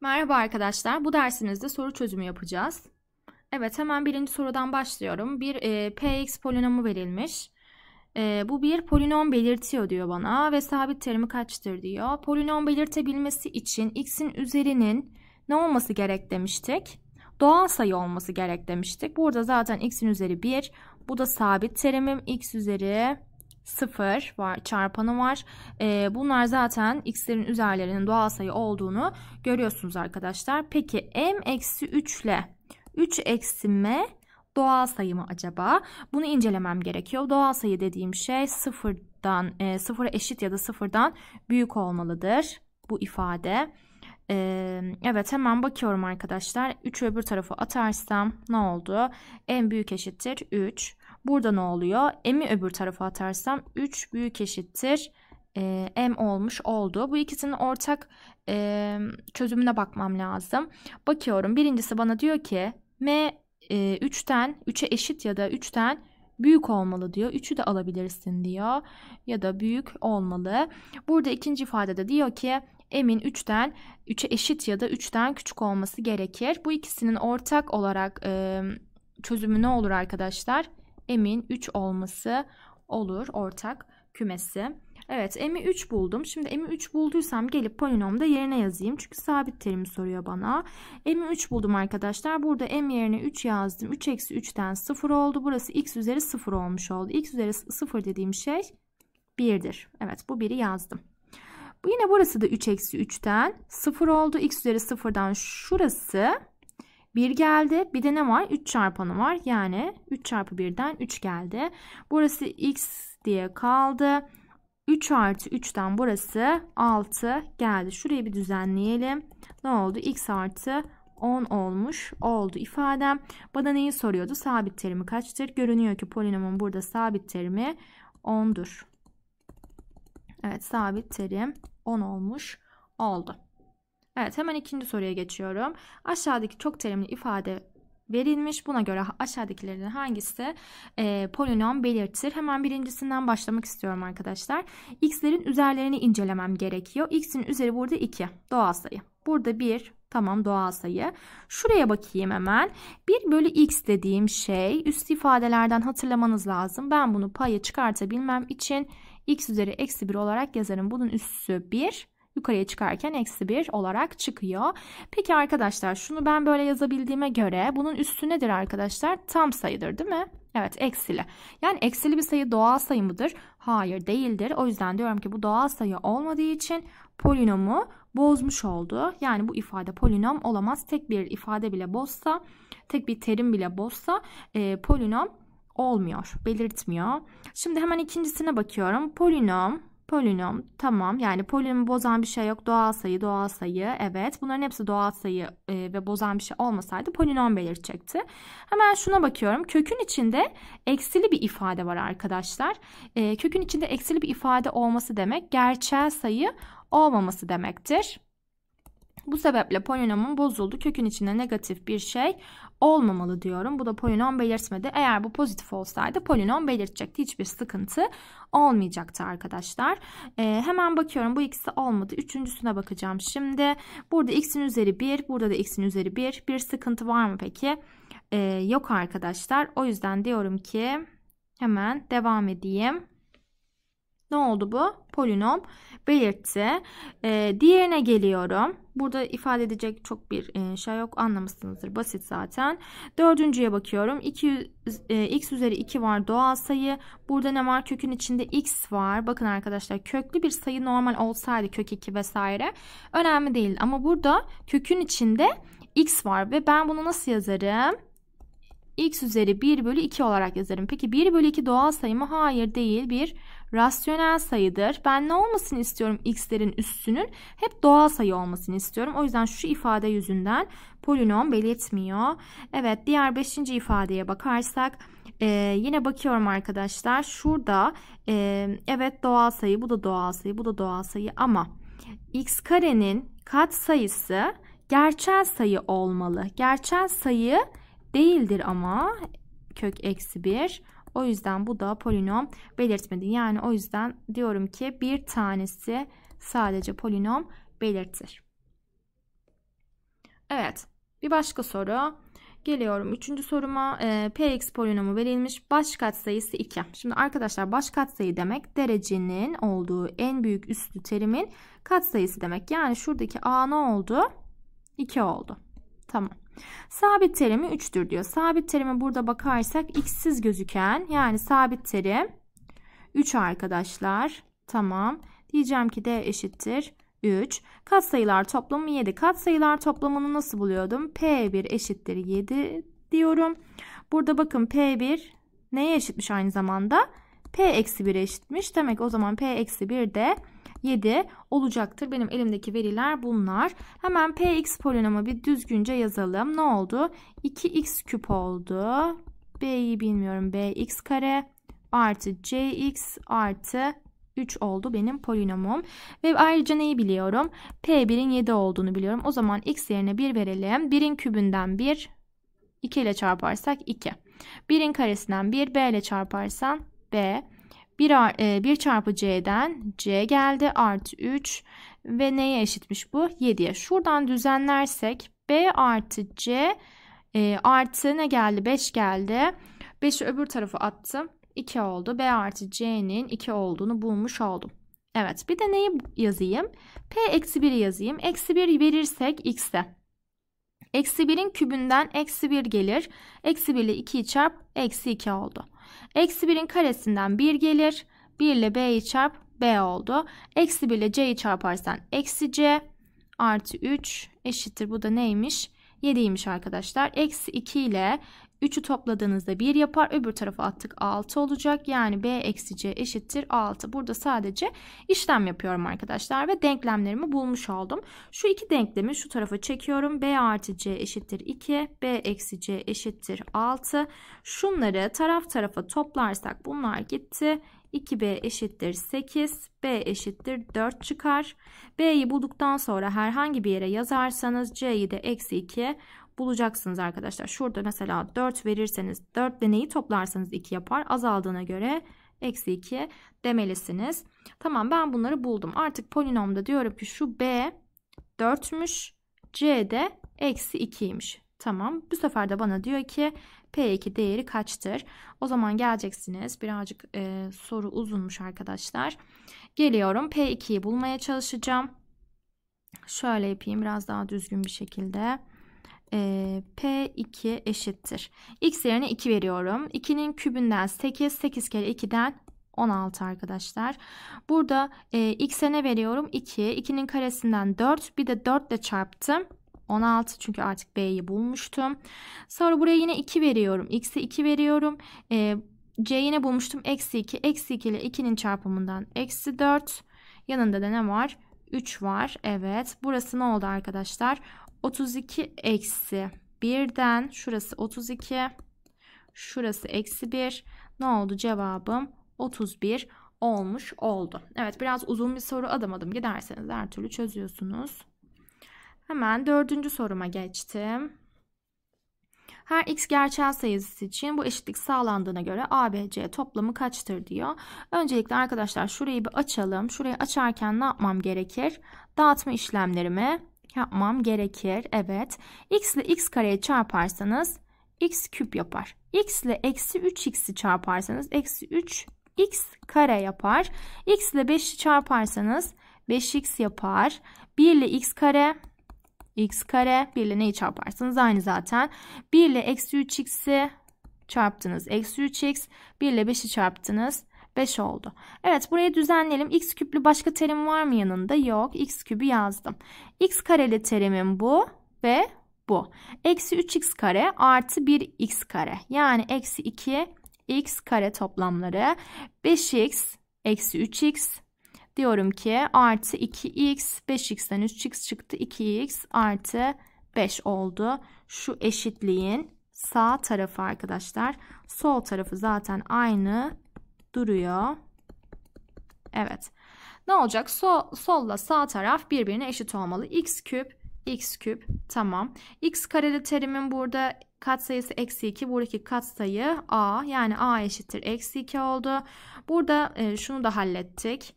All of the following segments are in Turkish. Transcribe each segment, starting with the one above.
Merhaba arkadaşlar. Bu dersimizde soru çözümü yapacağız. Evet hemen birinci sorudan başlıyorum. Bir e, px polinomu verilmiş. E, bu bir polinom belirtiyor diyor bana ve sabit terimi kaçtır diyor. Polinom belirtebilmesi için x'in üzerinin ne olması gerek demiştik? Doğal sayı olması gerek demiştik. Burada zaten x'in üzeri 1. Bu da sabit terimim. x üzeri 0 var, çarpanı var. E, bunlar zaten x'lerin üzerlerinin doğal sayı olduğunu görüyorsunuz arkadaşlar. Peki m eksi 3 ile 3 eksi m doğal sayı mı acaba? Bunu incelemem gerekiyor. Doğal sayı dediğim şey sıfırdan, e, sıfıra eşit ya da sıfırdan büyük olmalıdır bu ifade. Ee, evet hemen bakıyorum arkadaşlar. 3'ü öbür tarafa atarsam ne oldu? En büyük eşittir 3. Burada ne oluyor? M'i öbür tarafa atarsam 3 büyük eşittir e, M olmuş oldu. Bu ikisinin ortak e, çözümüne bakmam lazım. Bakıyorum birincisi bana diyor ki M e, 3'ten 3'e eşit ya da 3'ten büyük olmalı diyor. 3'ü de alabilirsin diyor ya da büyük olmalı. Burada ikinci ifadede diyor ki M'in 3'ten 3'e eşit ya da 3'ten küçük olması gerekir. Bu ikisinin ortak olarak e, çözümü ne olur arkadaşlar? M'in 3 olması olur ortak kümesi. Evet m'i 3 buldum. Şimdi m'i 3 bulduysam gelip polinomda yerine yazayım. Çünkü sabit terim soruyor bana. m'i 3 buldum arkadaşlar. Burada m yerine 3 yazdım. 3 eksi 3'ten 0 oldu. Burası x üzeri 0 olmuş oldu. x üzeri 0 dediğim şey 1'dir. Evet bu 1'i yazdım. Yine burası da 3 eksi 3'ten 0 oldu. x üzeri 0'dan şurası 1 geldi. Bir de ne var? 3 çarpanı var. Yani 3 çarpı 1'den 3 geldi. Burası x diye kaldı. 3 artı 3'ten burası 6 geldi. Şurayı bir düzenleyelim. Ne oldu? x artı 10 olmuş oldu ifadem. Bana neyi soruyordu? Sabit terimi kaçtır? Görünüyor ki polinomun burada sabit terimi 10'dur. Evet sabit terim 10 olmuş oldu. Evet hemen ikinci soruya geçiyorum. Aşağıdaki çok terimli ifade verilmiş. Buna göre aşağıdakilerin hangisi e, polinom belirtir? Hemen birincisinden başlamak istiyorum arkadaşlar. X'lerin üzerlerini incelemem gerekiyor. X'in üzeri burada 2 doğal sayı. Burada 1 tamam doğal sayı. Şuraya bakayım hemen. 1 bölü x dediğim şey üst ifadelerden hatırlamanız lazım. Ben bunu paya çıkartabilmem için x üzeri eksi 1 olarak yazarım. Bunun üssü 1 yukarıya çıkarken eksi 1 olarak çıkıyor. Peki arkadaşlar şunu ben böyle yazabildiğime göre bunun üstü nedir arkadaşlar? Tam sayıdır değil mi? Evet eksili. Yani eksili bir sayı doğal sayı mıdır? Hayır değildir. O yüzden diyorum ki bu doğal sayı olmadığı için polinomu bozmuş oldu. Yani bu ifade polinom olamaz. Tek bir ifade bile bozsa, tek bir terim bile bozsa e, polinom olmuyor, belirtmiyor. Şimdi hemen ikincisine bakıyorum. Polinom Polinom tamam yani polinomu bozan bir şey yok. Doğal sayı doğal sayı evet. Bunların hepsi doğal sayı e, ve bozan bir şey olmasaydı polinom belirtecekti. Hemen şuna bakıyorum. Kökün içinde eksili bir ifade var arkadaşlar. E, kökün içinde eksili bir ifade olması demek gerçel sayı olmaması demektir. Bu sebeple polinomun bozuldu. Kökün içinde negatif bir şey olmamalı diyorum. Bu da polinom belirtmedi. Eğer bu pozitif olsaydı polinom belirtecekti. Hiçbir sıkıntı olmayacaktı arkadaşlar. Ee, hemen bakıyorum. Bu ikisi olmadı. Üçüncüsüne bakacağım şimdi. Burada x'in üzeri 1. Burada da x'in üzeri 1. Bir sıkıntı var mı peki? Ee, yok arkadaşlar. O yüzden diyorum ki hemen devam edeyim. Ne oldu bu? Polinom belirti. E, ee, diğerine geliyorum. Burada ifade edecek çok bir e, şey yok. Anlamışsınızdır. Basit zaten. Dördüncüye bakıyorum. 200, e, x üzeri 2 var doğal sayı. Burada ne var? Kökün içinde x var. Bakın arkadaşlar köklü bir sayı normal olsaydı kök 2 vesaire. Önemli değil. Ama burada kökün içinde x var. Ve ben bunu nasıl yazarım? x üzeri 1 bölü 2 olarak yazarım. Peki 1 bölü 2 doğal sayı mı? Hayır değil. Bir rasyonel sayıdır. Ben ne olmasını istiyorum x'lerin üstünün? Hep doğal sayı olmasını istiyorum. O yüzden şu ifade yüzünden polinom belirtmiyor. Evet diğer 5. ifadeye bakarsak ee, yine bakıyorum arkadaşlar. Şurada e, evet doğal sayı bu da doğal sayı bu da doğal sayı ama x karenin kat sayısı gerçel sayı olmalı. Gerçel sayı değildir ama kök eksi 1 o yüzden bu da polinom belirtmedi. Yani o yüzden diyorum ki bir tanesi sadece polinom belirtir. Evet bir başka soru. Geliyorum üçüncü soruma. E, ee, Px polinomu verilmiş. Baş katsayısı 2. Şimdi arkadaşlar baş katsayı demek derecenin olduğu en büyük üstlü terimin katsayısı demek. Yani şuradaki a ne oldu? 2 oldu. Tamam. Sabit terimi 3'tür diyor. Sabit terimi burada bakarsak x'siz gözüken yani sabit terim 3 arkadaşlar. Tamam. Diyeceğim ki d eşittir 3. Kat sayılar toplamı 7. Kat sayılar toplamını nasıl buluyordum? P1 eşittir 7 diyorum. Burada bakın P1 neye eşitmiş aynı zamanda? P eksi 1 eşitmiş. Demek o zaman P eksi 1 de 7 olacaktır. Benim elimdeki veriler bunlar. Hemen px polinomu bir düzgünce yazalım. Ne oldu? 2x küp oldu. b'yi bilmiyorum. bx kare artı cx artı 3 oldu benim polinomum. Ve ayrıca neyi biliyorum? P1'in 7 olduğunu biliyorum. O zaman x yerine 1 verelim. 1'in kübünden 1, 2 ile çarparsak 2. 1'in karesinden 1, b ile çarparsan b. 1, 1 e, çarpı c'den c geldi artı 3 ve neye eşitmiş bu 7'ye şuradan düzenlersek b artı c e, artı ne geldi 5 geldi 5'i öbür tarafa attım 2 oldu b artı c'nin 2 olduğunu bulmuş oldum. Evet bir de neyi yazayım p eksi 1 yazayım eksi 1 verirsek x'e eksi 1'in kübünden eksi 1 gelir eksi 1 ile 2'yi çarp eksi 2 oldu. Eksi 1'in karesinden 1 gelir. 1 ile b'yi çarp b oldu. Eksi 1 ile c'yi çarparsan eksi c artı 3 eşittir. Bu da neymiş? 7'ymiş arkadaşlar. Eksi 2 ile 3'ü topladığınızda 1 yapar. Öbür tarafa attık 6 olacak. Yani B eksi C eşittir 6 Burada sadece işlem yapıyorum arkadaşlar. Ve denklemlerimi bulmuş oldum. Şu iki denklemi şu tarafa çekiyorum. B artı C eşittir 2. B eksi C eşittir 6. Şunları taraf tarafa toplarsak bunlar gitti. 2b eşittir 8, b eşittir 4 çıkar. b'yi bulduktan sonra herhangi bir yere yazarsanız c'yi de eksi 2 bulacaksınız arkadaşlar. Şurada mesela 4 verirseniz 4 ile neyi toplarsanız 2 yapar. Azaldığına göre eksi 2 demelisiniz. Tamam ben bunları buldum. Artık polinomda diyorum ki şu B 4'müş. C de eksi 2'ymiş. Tamam bu sefer de bana diyor ki P2 değeri kaçtır? O zaman geleceksiniz. Birazcık e, soru uzunmuş arkadaşlar. Geliyorum P2'yi bulmaya çalışacağım. Şöyle yapayım biraz daha düzgün bir şekilde e, ee, P2 eşittir. X yerine 2 veriyorum. 2'nin kübünden 8. 8 kere 2'den 16 arkadaşlar. Burada e, x'e ne veriyorum? 2. 2'nin karesinden 4. Bir de 4 ile çarptım. 16 çünkü artık b'yi bulmuştum. Sonra buraya yine 2 veriyorum. x'e 2 veriyorum. E, c yine bulmuştum. Eksi 2. Eksi 2 ile 2'nin çarpımından eksi 4. Yanında da ne var? 3 var. Evet. Burası ne oldu arkadaşlar? 32 eksi 1'den şurası 32. Şurası eksi 1. Ne oldu cevabım? 31 olmuş oldu. Evet biraz uzun bir soru adım adım giderseniz her türlü çözüyorsunuz. Hemen dördüncü soruma geçtim. Her x gerçel sayısı için bu eşitlik sağlandığına göre ABC toplamı kaçtır diyor. Öncelikle arkadaşlar şurayı bir açalım. Şurayı açarken ne yapmam gerekir? Dağıtma işlemlerimi yapmam gerekir. Evet. X ile x kareyi çarparsanız x küp yapar. X ile eksi 3x'i çarparsanız eksi 3 x kare yapar. X ile 5'i çarparsanız 5x yapar. 1 ile x kare x kare 1 ile neyi çarparsanız aynı zaten. 1 ile eksi 3x'i çarptınız. Eksi 3x 1 ile 5'i çarptınız. 5 oldu. Evet burayı düzenleyelim. X küplü başka terim var mı yanında? Yok. X kübü yazdım. X kareli terimim bu ve bu. Eksi 3x kare artı 1x kare. Yani eksi 2x kare toplamları 5x eksi 3x diyorum ki artı 2x 5x'ten 3x çıktı 2x artı 5 oldu. Şu eşitliğin sağ tarafı arkadaşlar sol tarafı zaten aynı duruyor. Evet. Ne olacak? Sol, solla sağ taraf birbirine eşit olmalı. X küp, x küp. Tamam. X kareli terimin burada katsayısı eksi 2. Buradaki katsayı a. Yani a eşittir eksi 2 oldu. Burada e, şunu da hallettik.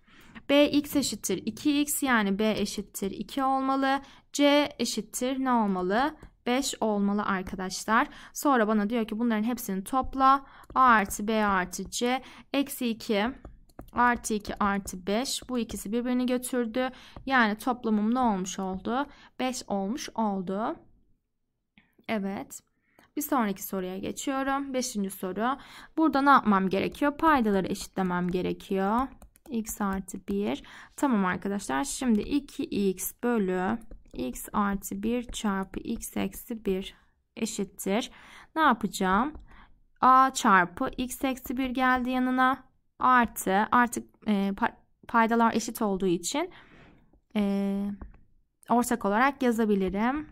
b x eşittir 2x yani b eşittir 2 olmalı. c eşittir ne olmalı? 5 olmalı arkadaşlar. Sonra bana diyor ki bunların hepsini topla. A artı B artı C eksi 2 artı 2 artı 5 bu ikisi birbirini götürdü. Yani toplamım ne olmuş oldu? 5 olmuş oldu. Evet. Bir sonraki soruya geçiyorum. 5. soru. Burada ne yapmam gerekiyor? Paydaları eşitlemem gerekiyor. x artı 1. Tamam arkadaşlar. Şimdi 2x bölü x artı 1 çarpı x eksi 1 eşittir. Ne yapacağım? a çarpı x eksi 1 geldi yanına artı artık e, paydalar eşit olduğu için e, ortak olarak yazabilirim.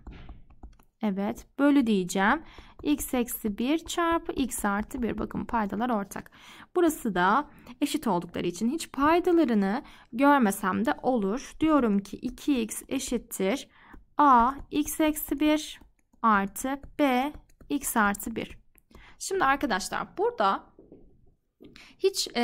Evet bölü diyeceğim x eksi 1 çarpı x artı 1. Bakın paydalar ortak. Burası da eşit oldukları için hiç paydalarını görmesem de olur. Diyorum ki 2x eşittir a x eksi 1 artı b x artı 1. Şimdi arkadaşlar burada hiç e,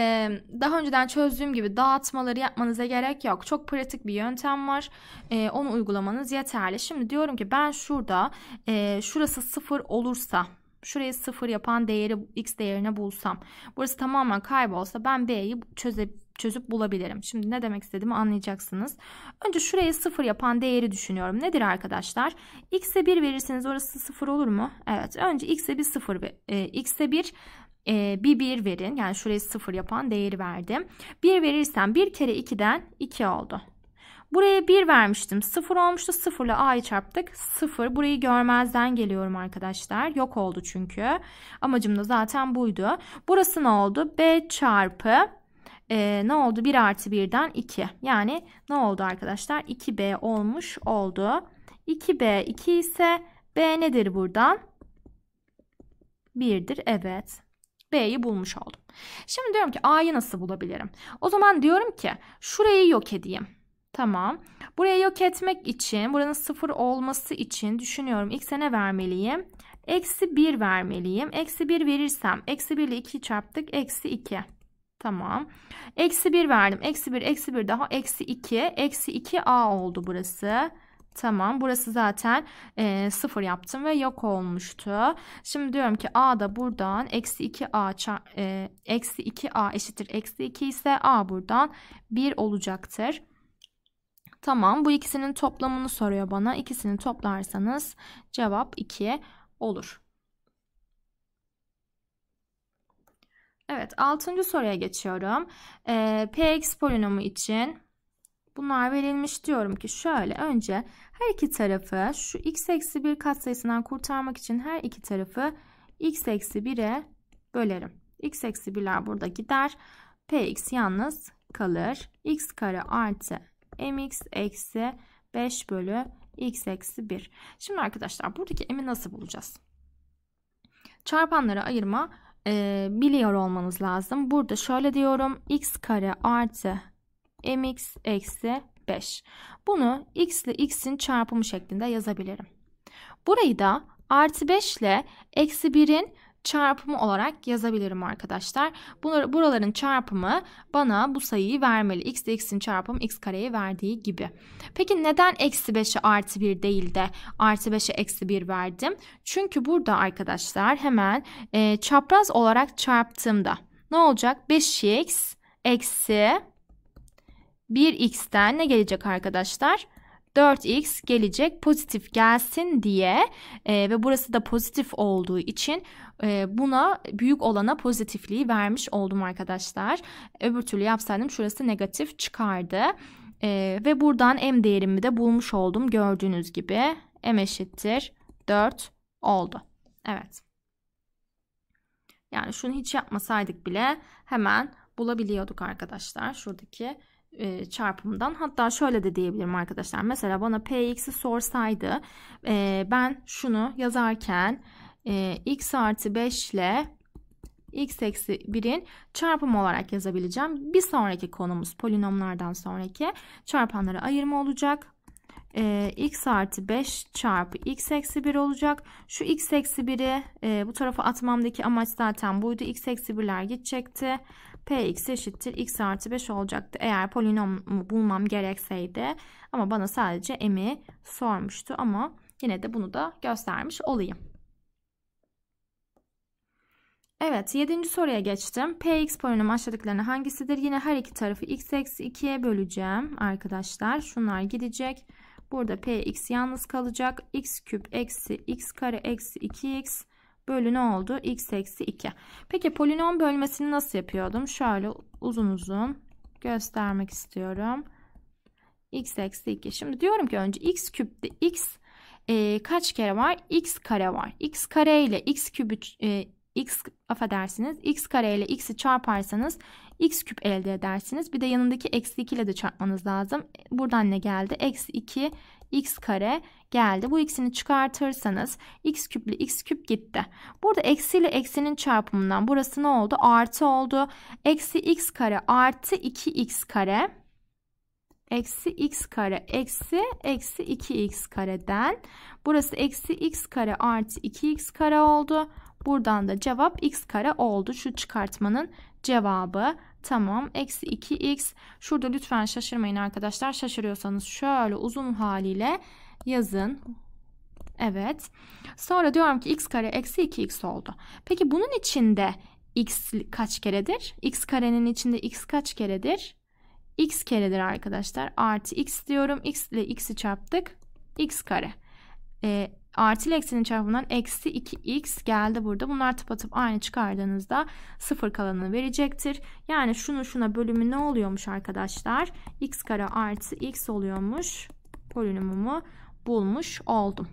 daha önceden çözdüğüm gibi dağıtmaları yapmanıza gerek yok. Çok pratik bir yöntem var. E, onu uygulamanız yeterli. Şimdi diyorum ki ben şurada e, şurası sıfır olursa şuraya sıfır yapan değeri x değerine bulsam. Burası tamamen kaybolsa ben b'yi çözüp çözüp bulabilirim. Şimdi ne demek istediğimi anlayacaksınız. Önce şuraya sıfır yapan değeri düşünüyorum. Nedir arkadaşlar? X'e 1 verirseniz orası sıfır olur mu? Evet. Önce X'e bir sıfır. E, X'e 1 e, bir 1 verin. Yani şurayı 0 yapan değeri verdim. 1 verirsem 1 kere 2'den 2 oldu. Buraya 1 vermiştim. 0 olmuştu. 0 ile a'yı çarptık. 0. Burayı görmezden geliyorum arkadaşlar. Yok oldu çünkü. Amacım da zaten buydu. Burası ne oldu? b çarpı e, ne oldu? 1 artı 1'den 2. Yani ne oldu arkadaşlar? 2b olmuş oldu. 2b 2 ise b nedir buradan? 1'dir. Evet. B'yi bulmuş oldum. Şimdi diyorum ki A'yı nasıl bulabilirim? O zaman diyorum ki şurayı yok edeyim. Tamam. Burayı yok etmek için, buranın sıfır olması için düşünüyorum. X'e ne vermeliyim? Eksi 1 vermeliyim. Eksi 1 verirsem, eksi 1 ile 2'yi çarptık. Eksi 2. Tamam. Eksi 1 verdim. Eksi 1, eksi 1 daha. Eksi 2. Eksi 2 A oldu burası. Burası. Tamam burası zaten e, 0 yaptım ve yok olmuştu. Şimdi diyorum ki a da buradan eksi 2a eksi 2a eşittir eksi 2 ise a buradan 1 olacaktır. Tamam bu ikisinin toplamını soruyor bana. İkisini toplarsanız cevap 2 olur. Evet altıncı soruya geçiyorum. E, Px polinomu için Bunlar verilmiş diyorum ki şöyle önce her iki tarafı şu x eksi 1 katsayısından kurtarmak için her iki tarafı x eksi 1'e bölerim. x eksi 1'ler burada gider. px yalnız kalır. x kare artı mx eksi 5 bölü x eksi 1. Şimdi arkadaşlar buradaki m'i nasıl bulacağız? Çarpanları ayırma e, biliyor olmanız lazım. Burada şöyle diyorum. x kare artı mx eksi 5. Bunu x ile x'in çarpımı şeklinde yazabilirim. Burayı da artı 5 ile eksi 1'in çarpımı olarak yazabilirim arkadaşlar. Bunları, buraların çarpımı bana bu sayıyı vermeli. x ile x'in çarpımı x kareyi verdiği gibi. Peki neden eksi 5'e artı 1 değil de artı 5'e eksi 1 verdim? Çünkü burada arkadaşlar hemen e, çapraz olarak çarptığımda ne olacak? 5x eksi 1x'ten ne gelecek arkadaşlar? 4x gelecek pozitif gelsin diye e, ve burası da pozitif olduğu için e, buna büyük olana pozitifliği vermiş oldum arkadaşlar. Öbür türlü yapsaydım şurası negatif çıkardı. E, ve buradan m değerimi de bulmuş oldum gördüğünüz gibi. m eşittir 4 oldu. Evet. Yani şunu hiç yapmasaydık bile hemen bulabiliyorduk arkadaşlar. Şuradaki e, çarpımdan hatta şöyle de diyebilirim arkadaşlar mesela bana px'i sorsaydı e, ben şunu yazarken e, x artı 5 ile x eksi 1'in çarpımı olarak yazabileceğim. Bir sonraki konumuz polinomlardan sonraki çarpanları ayırma olacak. Ee, x artı 5 çarpı x eksi 1 olacak. Şu x eksi 1'i e, bu tarafa atmamdaki amaç zaten buydu. x eksi 1'ler gidecekti px eşittir x artı 5 olacaktı eğer polinomu bulmam gerekseydi. Ama bana sadece m'i sormuştu ama yine de bunu da göstermiş olayım. Evet 7. soruya geçtim. Px polinom aşağıdakilerine hangisidir? Yine her iki tarafı x eksi 2'ye böleceğim arkadaşlar. Şunlar gidecek. Burada px yalnız kalacak. x küp eksi x kare eksi 2x bölü ne oldu? x eksi 2. Peki polinom bölmesini nasıl yapıyordum? Şöyle uzun uzun göstermek istiyorum. x eksi 2. Şimdi diyorum ki önce x küpte x e, kaç kere var? x kare var. x kare ile x kübü e, x affedersiniz x kare ile x'i çarparsanız x küp elde edersiniz. Bir de yanındaki eksi 2 ile de çarpmanız lazım. Buradan ne geldi? Eksi 2 x kare geldi. Bu x'ini çıkartırsanız x küple x küp gitti. Burada eksi ile eksinin çarpımından burası ne oldu? Artı oldu. Eksi x kare artı 2x kare. Eksi x kare eksi eksi 2x kareden. Burası eksi x kare artı 2x kare oldu. Buradan da cevap x kare oldu. Şu çıkartmanın cevabı tamam. Eksi 2x. Şurada lütfen şaşırmayın arkadaşlar. Şaşırıyorsanız şöyle uzun haliyle yazın. Evet. Sonra diyorum ki x kare eksi 2x oldu. Peki bunun içinde x kaç keredir? x karenin içinde x kaç keredir? x keredir arkadaşlar. Artı x diyorum. x ile x'i çarptık. x kare. Ee, artı ile çarpımından eksi 2x geldi burada. Bunlar tıpatıp aynı çıkardığınızda sıfır kalanını verecektir. Yani şunu şuna bölümü ne oluyormuş arkadaşlar? x kare artı x oluyormuş. Polinomumu bulmuş oldum.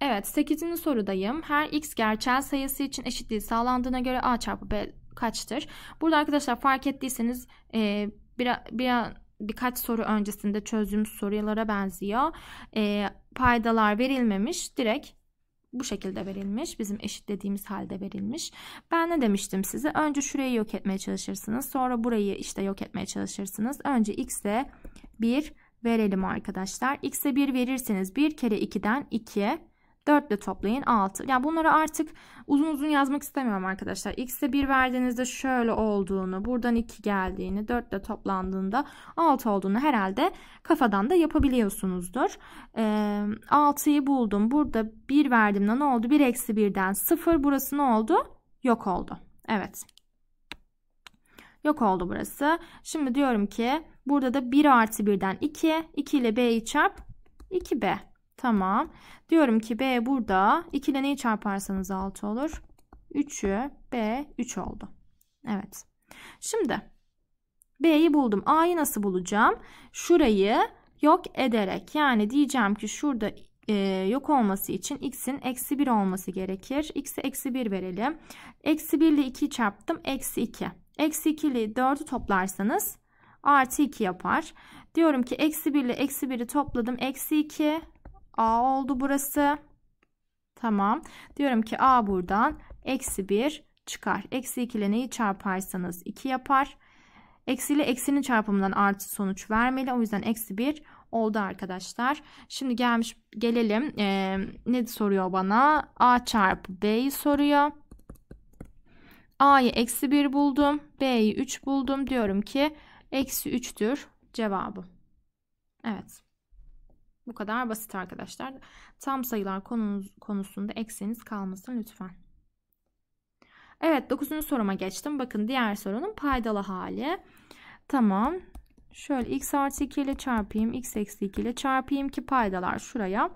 Evet 8. sorudayım. Her x gerçel sayısı için eşitliği sağlandığına göre a çarpı b kaçtır? Burada arkadaşlar fark ettiyseniz e, bir, an birkaç soru öncesinde çözdüğümüz sorulara benziyor. E, paydalar verilmemiş. Direkt bu şekilde verilmiş. Bizim eşitlediğimiz halde verilmiş. Ben ne demiştim size? Önce şurayı yok etmeye çalışırsınız. Sonra burayı işte yok etmeye çalışırsınız. Önce x'e 1 verelim arkadaşlar. x'e 1 verirseniz 1 kere 2'den 2. 4 ile toplayın 6. Yani bunları artık uzun uzun yazmak istemiyorum arkadaşlar. X'e 1 verdiğinizde şöyle olduğunu, buradan 2 geldiğini, 4 ile toplandığında 6 olduğunu herhalde kafadan da yapabiliyorsunuzdur. Ee, 6'yı buldum. Burada 1 verdiğimde ne oldu? 1 eksi 1'den 0. Burası ne oldu? Yok oldu. Evet. Yok oldu burası. Şimdi diyorum ki burada da 1 artı 1'den 2. 2 ile B'yi çarp 2B. Tamam. Diyorum ki B burada. 2 ile neyi çarparsanız 6 olur. 3'ü B 3 oldu. Evet. Şimdi B'yi buldum. A'yı nasıl bulacağım? Şurayı yok ederek. Yani diyeceğim ki şurada e, yok olması için x'in eksi 1 olması gerekir. X'e eksi 1 verelim. Eksi 1 ile 2'yi çarptım. Eksi 2. Eksi 2 ile 4'ü toplarsanız artı 2 yapar. Diyorum ki eksi 1 ile eksi 1'i topladım. Eksi 2 A oldu burası. Tamam. Diyorum ki A buradan eksi 1 çıkar. Eksi 2 ile neyi çarparsanız 2 yapar. Eksi ile eksinin çarpımından artı sonuç vermeli. O yüzden eksi 1 oldu arkadaşlar. Şimdi gelmiş gelelim. Ee, ne soruyor bana? A çarpı B'yi soruyor. A'yı eksi 1 buldum. B'yi 3 buldum. Diyorum ki eksi 3'tür cevabı. Evet. Bu kadar basit arkadaşlar. Tam sayılar konunuz, konusunda eksiğiniz kalmasın lütfen. Evet 9. soruma geçtim. Bakın diğer sorunun paydalı hali. Tamam. Şöyle x artı 2 ile çarpayım. x eksi 2 ile çarpayım ki paydalar şuraya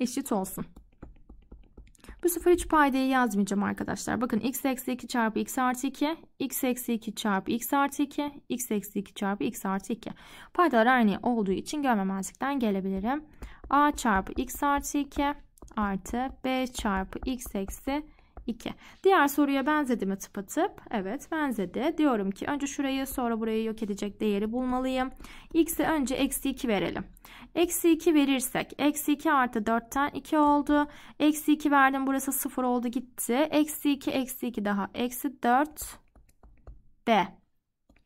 eşit olsun. Bu sefer 3 paydayı yazmayacağım arkadaşlar. Bakın x eksi 2 çarpı x artı 2, x eksi 2 çarpı x artı 2, x eksi 2 çarpı x artı 2. Paydalar aynı olduğu için görmemezlikten gelebilirim. a çarpı x artı 2 artı b çarpı x eksi 2. Diğer soruya benzedi mi tıpatıp? Evet benzedi. Diyorum ki önce şurayı sonra burayı yok edecek değeri bulmalıyım. X'e önce eksi 2 verelim. Eksi 2 verirsek eksi 2 artı 4'ten 2 oldu. Eksi 2 verdim burası 0 oldu gitti. Eksi 2 eksi 2 daha eksi 4 B.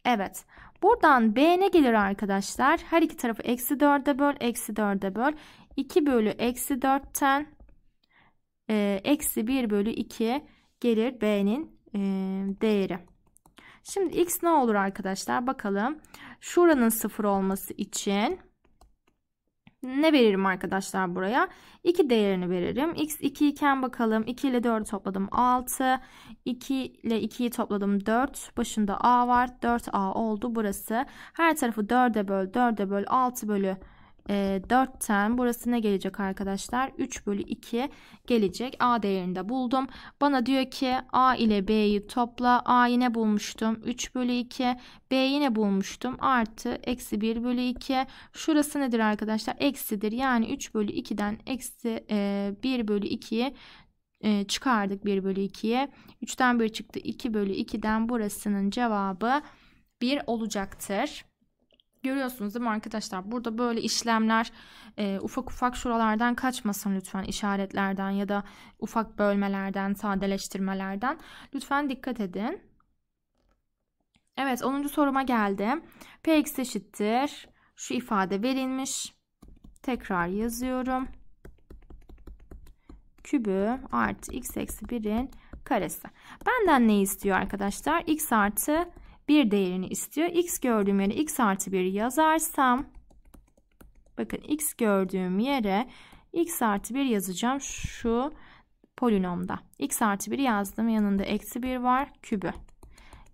Evet. Buradan B ne gelir arkadaşlar? Her iki tarafı eksi 4'e böl eksi 4'e böl. 2 bölü eksi 4'ten ee, eksi 1 bölü 2 gelir B'nin e, değeri. Şimdi x ne olur arkadaşlar bakalım. Şuranın 0 olması için ne veririm arkadaşlar buraya? 2 değerini veririm. X 2 iken bakalım 2 ile 4 topladım 6. 2 ile 2'yi topladım 4. Başında A var. 4A oldu burası. Her tarafı 4'e böl 4'e böl 6 bölü e, ee, 4'ten burası ne gelecek arkadaşlar? 3 bölü 2 gelecek. A değerini de buldum. Bana diyor ki A ile B'yi topla. A yine bulmuştum. 3 bölü 2. B yine bulmuştum. Artı eksi 1 bölü 2. Şurası nedir arkadaşlar? Eksidir. Yani 3 bölü 2'den eksi e, 1 bölü 2'yi e, çıkardık 1 bölü 2'ye. 3'ten 1 çıktı 2 bölü 2'den burasının cevabı 1 olacaktır. Görüyorsunuz değil mi arkadaşlar? Burada böyle işlemler e, ufak ufak şuralardan kaçmasın lütfen işaretlerden ya da ufak bölmelerden, sadeleştirmelerden. Lütfen dikkat edin. Evet 10. soruma geldi. Px eşittir. Şu ifade verilmiş. Tekrar yazıyorum. Kübü artı x eksi 1'in karesi. Benden ne istiyor arkadaşlar? x artı bir değerini istiyor. X gördüğüm yere x artı 1 yazarsam bakın x gördüğüm yere x artı 1 yazacağım şu polinomda. x artı 1 yazdım yanında eksi 1 var kübü.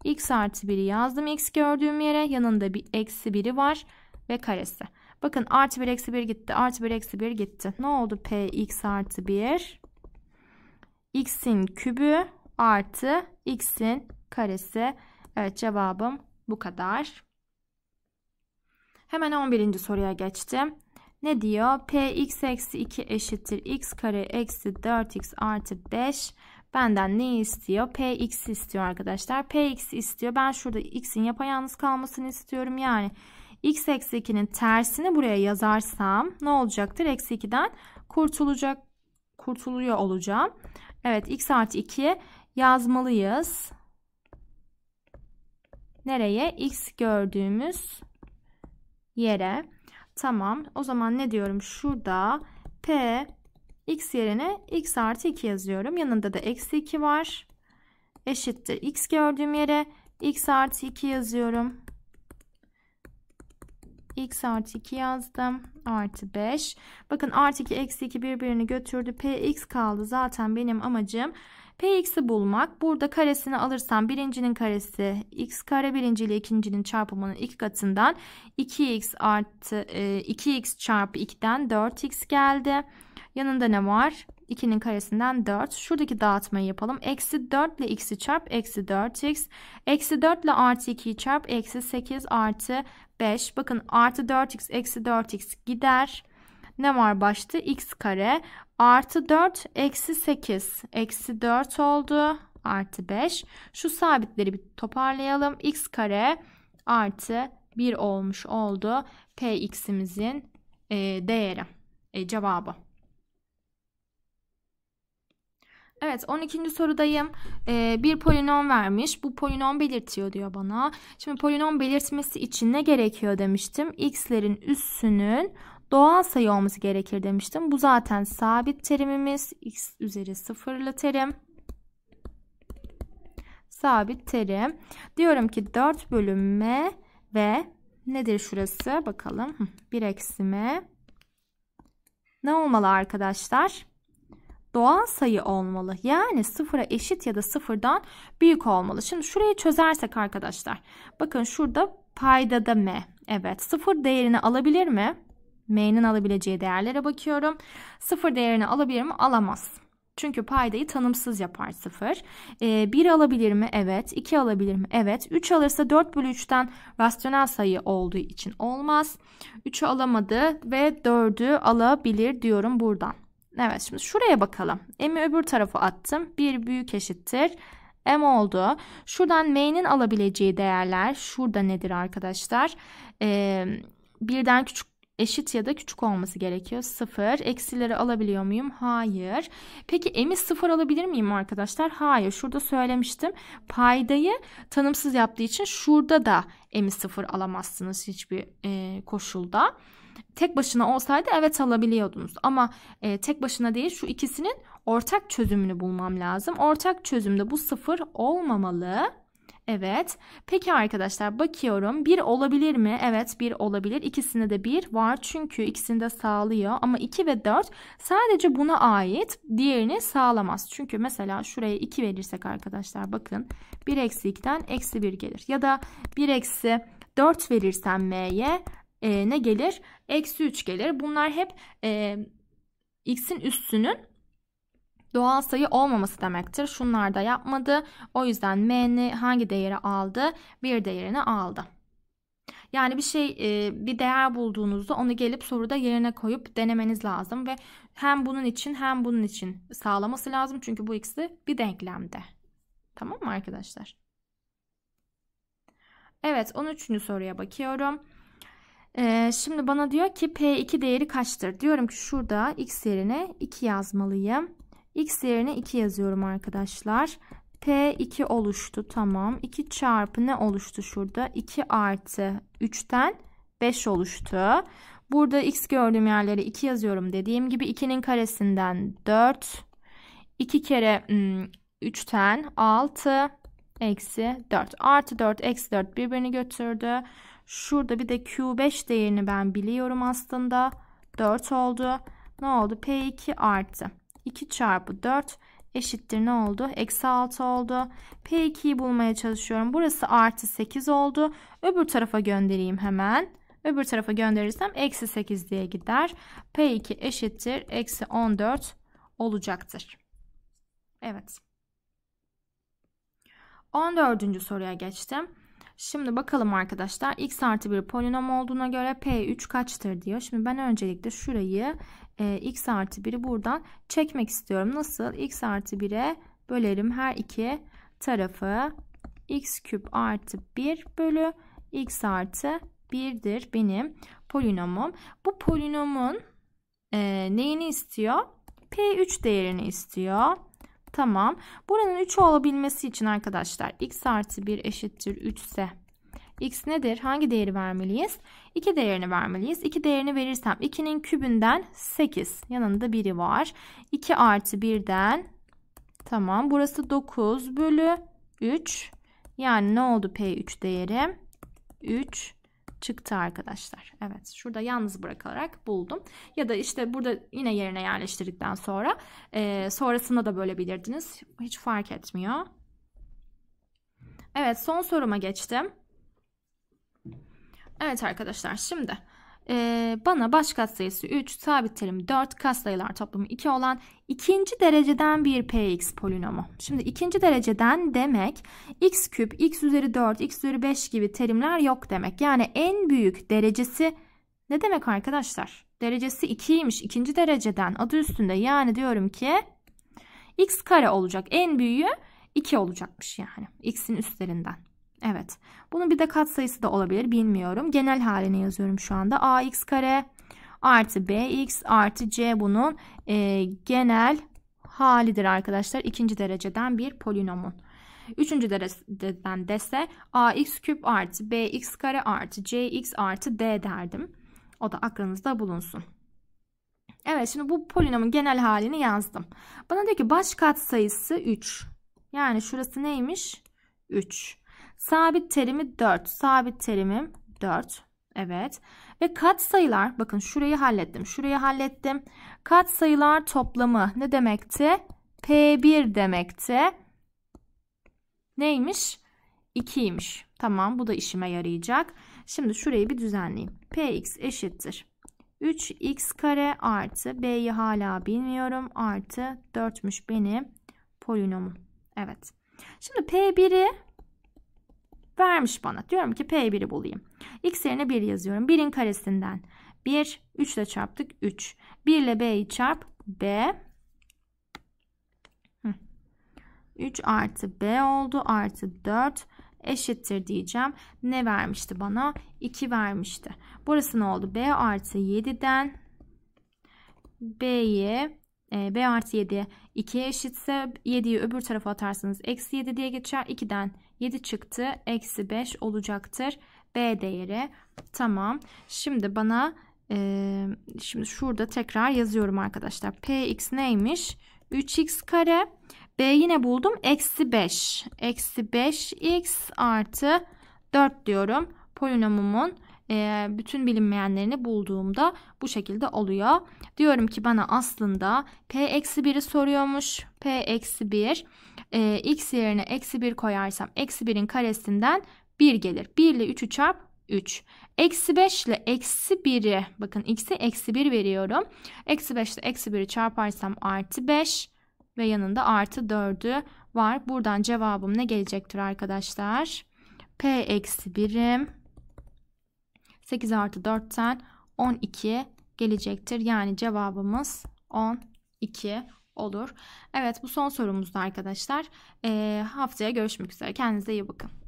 x artı 1'i yazdım x gördüğüm yere yanında bir eksi 1'i var ve karesi. Bakın artı 1 eksi 1 gitti artı 1 eksi 1 gitti. Ne oldu p x artı 1 x'in kübü artı x'in karesi Evet cevabım bu kadar. Hemen 11. soruya geçtim. Ne diyor? Px eksi 2 eşittir x kare eksi 4x artı 5. Benden ne istiyor? Px istiyor arkadaşlar. Px istiyor. Ben şurada x'in yapayalnız kalmasını istiyorum. Yani x eksi 2'nin tersini buraya yazarsam ne olacaktır? Eksi 2'den kurtulacak, kurtuluyor olacağım. Evet x artı 2 yazmalıyız. Nereye? X gördüğümüz yere. Tamam. O zaman ne diyorum? Şurada P x yerine x artı 2 yazıyorum. Yanında da eksi 2 var. Eşittir. X gördüğüm yere x artı 2 yazıyorum. x artı 2 yazdım. Artı 5. Bakın artı 2 eksi 2 birbirini götürdü. P x kaldı. Zaten benim amacım Px'i bulmak. Burada karesini alırsam birincinin karesi x kare birinci ile ikincinin çarpımının iki katından 2x artı 2x e, çarpı 2'den 4x geldi. Yanında ne var? 2'nin karesinden 4. Şuradaki dağıtmayı yapalım. Eksi 4 ile x'i çarp eksi 4x. Eksi 4 ile artı 2'yi çarp eksi 8 artı 5. Bakın artı 4x eksi 4x gider ne var başta? x kare artı 4 eksi 8. Eksi 4 oldu. Artı 5. Şu sabitleri bir toparlayalım. x kare artı 1 olmuş oldu. px'imizin e, değeri e, cevabı. Evet 12. sorudayım. Ee, bir polinom vermiş. Bu polinom belirtiyor diyor bana. Şimdi polinom belirtmesi için ne gerekiyor demiştim. X'lerin üssünün doğal sayı olması gerekir demiştim. Bu zaten sabit terimimiz. X üzeri sıfırlı terim. Sabit terim. Diyorum ki 4 bölü M ve nedir şurası? Bakalım. 1 eksi M. Ne olmalı arkadaşlar? doğal sayı olmalı. Yani sıfıra eşit ya da sıfırdan büyük olmalı. Şimdi şurayı çözersek arkadaşlar. Bakın şurada paydada m. Evet sıfır değerini alabilir mi? M'nin alabileceği değerlere bakıyorum. Sıfır değerini alabilir mi? Alamaz. Çünkü paydayı tanımsız yapar sıfır. E, ee, 1 alabilir mi? Evet. İki alabilir mi? Evet. Üç alırsa dört bölü üçten rasyonel sayı olduğu için olmaz. Üçü alamadı ve dördü alabilir diyorum buradan. Evet şimdi şuraya bakalım. M'i öbür tarafa attım. Bir büyük eşittir. M oldu. Şuradan M'nin alabileceği değerler şurada nedir arkadaşlar? Ee, birden küçük eşit ya da küçük olması gerekiyor. 0. Eksileri alabiliyor muyum? Hayır. Peki emi 0 alabilir miyim arkadaşlar? Hayır. Şurada söylemiştim. Paydayı tanımsız yaptığı için şurada da emi 0 alamazsınız hiçbir e, koşulda. Tek başına olsaydı evet alabiliyordunuz. Ama e, tek başına değil şu ikisinin ortak çözümünü bulmam lazım. Ortak çözümde bu 0 olmamalı. Evet. Peki arkadaşlar bakıyorum. Bir olabilir mi? Evet bir olabilir. İkisinde de bir var. Çünkü ikisini de sağlıyor. Ama 2 ve 4 sadece buna ait. Diğerini sağlamaz. Çünkü mesela şuraya 2 verirsek arkadaşlar bakın. 1 eksi 2'den eksi 1 gelir. Ya da 1 eksi 4 verirsem m'ye e, ne gelir? Eksi 3 gelir. Bunlar hep e, x'in üstünün doğal sayı olmaması demektir. Şunlar da yapmadı. O yüzden m'ni hangi değeri aldı? Bir değerini aldı. Yani bir şey e, bir değer bulduğunuzda onu gelip soruda yerine koyup denemeniz lazım ve hem bunun için hem bunun için sağlaması lazım. Çünkü bu ikisi bir denklemde. Tamam mı arkadaşlar? Evet 13. soruya bakıyorum. Ee, şimdi bana diyor ki P2 değeri kaçtır? Diyorum ki şurada X yerine 2 yazmalıyım. X yerine 2 yazıyorum arkadaşlar. P2 oluştu. Tamam. 2 çarpı ne oluştu şurada? 2 artı 3'ten 5 oluştu. Burada x gördüğüm yerleri 2 yazıyorum. Dediğim gibi 2'nin karesinden 4. 2 kere 3'ten hmm, 6 eksi 4. Artı 4 eksi 4 birbirini götürdü. Şurada bir de Q5 değerini ben biliyorum aslında. 4 oldu. Ne oldu? P2 artı. 2 çarpı 4 eşittir ne oldu? Eksi 6 oldu. P2'yi bulmaya çalışıyorum. Burası artı 8 oldu. Öbür tarafa göndereyim hemen. Öbür tarafa gönderirsem eksi 8 diye gider. P2 eşittir. Eksi 14 olacaktır. Evet. 14. soruya geçtim. Şimdi bakalım arkadaşlar x artı bir polinom olduğuna göre p3 kaçtır diyor. Şimdi ben öncelikle şurayı ee, x artı 1'i buradan çekmek istiyorum. Nasıl? x artı 1'e bölerim her iki tarafı x küp artı 1 bölü x artı 1'dir benim polinomum. Bu polinomun e, neyini istiyor? P3 değerini istiyor. Tamam. Buranın 3 olabilmesi için arkadaşlar x artı 1 eşittir 3 ise x nedir? Hangi değeri vermeliyiz? 2 değerini vermeliyiz. 2 değerini verirsem 2'nin kübünden 8. Yanında biri var. 2 artı 1'den tamam. Burası 9 bölü 3. Yani ne oldu P3 değeri? 3 çıktı arkadaşlar. Evet şurada yalnız bırakarak buldum. Ya da işte burada yine yerine yerleştirdikten sonra e, sonrasında da bölebilirdiniz. Hiç fark etmiyor. Evet son soruma geçtim. Evet arkadaşlar şimdi e, bana baş katsayısı 3, sabit terim 4, katsayılar toplamı 2 olan ikinci dereceden bir px polinomu. Şimdi ikinci dereceden demek x küp, x üzeri 4, x üzeri 5 gibi terimler yok demek. Yani en büyük derecesi ne demek arkadaşlar? Derecesi 2'ymiş ikinci dereceden adı üstünde yani diyorum ki x kare olacak en büyüğü 2 olacakmış yani x'in üstlerinden. Evet. Bunun bir de katsayısı da olabilir. Bilmiyorum. Genel haline yazıyorum şu anda. ax kare artı bx artı c bunun e, genel halidir arkadaşlar. İkinci dereceden bir polinomun. Üçüncü dereceden dese ax küp artı bx kare artı cx artı d derdim. O da aklınızda bulunsun. Evet şimdi bu polinomun genel halini yazdım. Bana diyor ki baş katsayısı 3. Yani şurası neymiş? 3. Sabit terimi 4. Sabit terimim 4. Evet. Ve kat sayılar bakın şurayı hallettim. Şurayı hallettim. Kat sayılar toplamı ne demekti? P1 demekti. Neymiş? 2'ymiş. Tamam bu da işime yarayacak. Şimdi şurayı bir düzenleyeyim. Px eşittir. 3x kare artı b'yi hala bilmiyorum. Artı 4'müş benim polinomum. Evet. Şimdi P1'i Vermiş bana. Diyorum ki P1'i bulayım. X yerine 1 yazıyorum. 1'in karesinden. 1, 3 ile çarptık 3. 1 ile B'yi çarp. B. 3 artı B oldu. Artı 4 eşittir diyeceğim. Ne vermişti bana? 2 vermişti. Burası ne oldu? B artı 7'den B'ye e, B artı 7 2'ye eşitse 7'yi öbür tarafa atarsanız eksi 7 diye geçer. 2'den 7 çıktı. Eksi 5 olacaktır. B değeri. Tamam. Şimdi bana e, şimdi şurada tekrar yazıyorum arkadaşlar. Px neymiş? 3x kare. B yine buldum. Eksi 5. Eksi 5x artı 4 diyorum. Polinomumun e, bütün bilinmeyenlerini bulduğumda bu şekilde oluyor. Diyorum ki bana aslında P-1'i soruyormuş. P-1 e, x yerine eksi 1 koyarsam eksi 1'in karesinden 1 gelir. 1 ile 3'ü çarp 3. Eksi 5 ile eksi 1'i bakın x'e eksi 1 veriyorum. Eksi 5 ile eksi 1'i çarparsam artı 5 ve yanında artı 4'ü var. Buradan cevabım ne gelecektir arkadaşlar? P eksi 1'im 8 artı 4'ten 12 gelecektir. Yani cevabımız 12 olur. Evet bu son sorumuzdu arkadaşlar. E, haftaya görüşmek üzere. Kendinize iyi bakın.